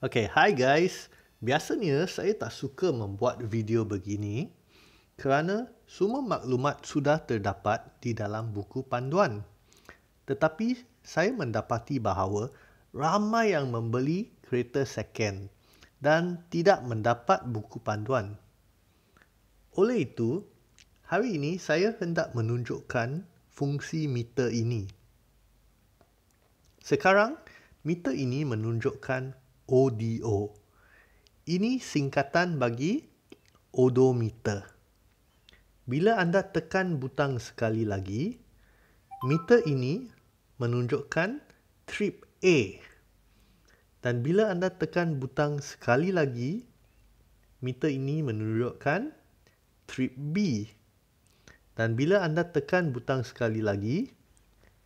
Okay, hi guys. Biasanya saya tak suka membuat video begini kerana semua maklumat sudah terdapat di dalam buku panduan. Tetapi saya mendapati bahawa ramai yang membeli kereta second dan tidak mendapat buku panduan. Oleh itu, hari ini saya hendak menunjukkan fungsi meter ini. Sekarang, meter ini menunjukkan ODO. Ini singkatan bagi odometer. Bila anda tekan butang sekali lagi, meter ini menunjukkan trip A. Dan bila anda tekan butang sekali lagi, meter ini menunjukkan trip B. Dan bila anda tekan butang sekali lagi,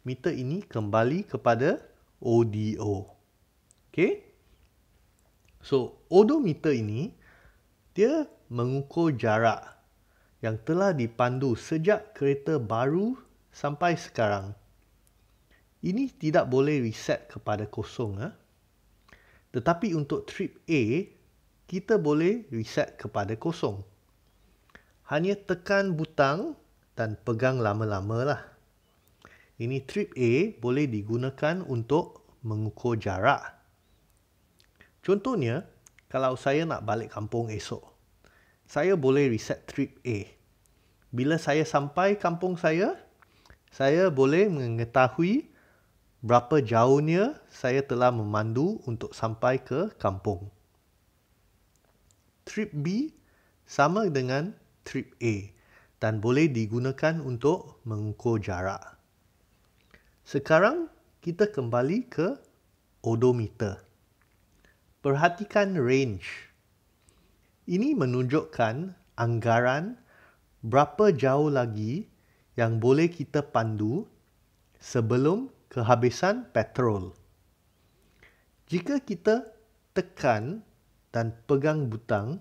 meter ini kembali kepada ODO. Okay? So, odometer ini dia mengukur jarak yang telah dipandu sejak kereta baru sampai sekarang. Ini tidak boleh reset kepada kosong. Eh? Tetapi untuk trip A, kita boleh reset kepada kosong. Hanya tekan butang dan pegang lama-lama lah. Ini trip A boleh digunakan untuk mengukur jarak. Contohnya, kalau saya nak balik kampung esok, saya boleh reset trip A. Bila saya sampai kampung saya, saya boleh mengetahui berapa jauhnya saya telah memandu untuk sampai ke kampung. Trip B sama dengan trip A dan boleh digunakan untuk mengukur jarak. Sekarang kita kembali ke odometer perhatikan range. Ini menunjukkan anggaran berapa jauh lagi yang boleh kita pandu sebelum kehabisan petrol. Jika kita tekan dan pegang butang,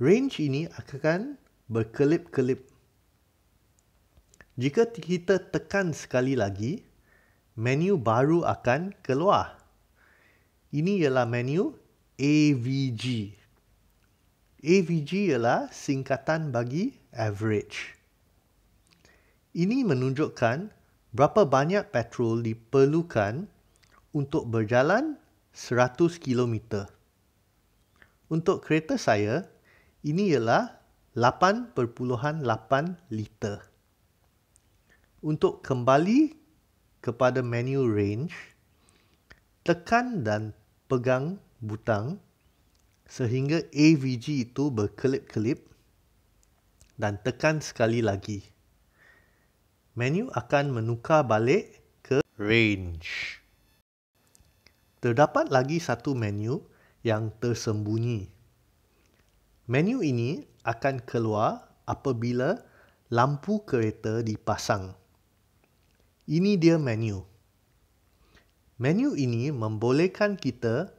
range ini akan berkelip-kelip. Jika kita tekan sekali lagi, menu baru akan keluar. Ini ialah menu AVG. AVG ialah singkatan bagi average. Ini menunjukkan berapa banyak petrol diperlukan untuk berjalan 100 km. Untuk kereta saya, ini ialah 8.8 liter. Untuk kembali kepada menu range, tekan dan pegang butang sehingga AVG itu berkelip-kelip dan tekan sekali lagi. Menu akan menukar balik ke range. Terdapat lagi satu menu yang tersembunyi. Menu ini akan keluar apabila lampu kereta dipasang. Ini dia menu. Menu ini membolehkan kita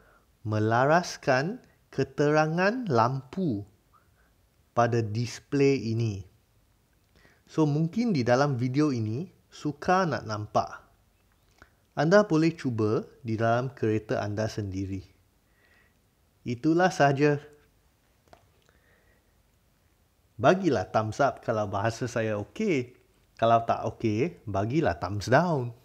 melaraskan keterangan lampu pada display ini. So mungkin di dalam video ini suka nak nampak. Anda boleh cuba di dalam kereta anda sendiri. Itulah sahaja. Bagilah thumbs up kalau bahasa saya okey. Kalau tak okey, bagilah thumbs down.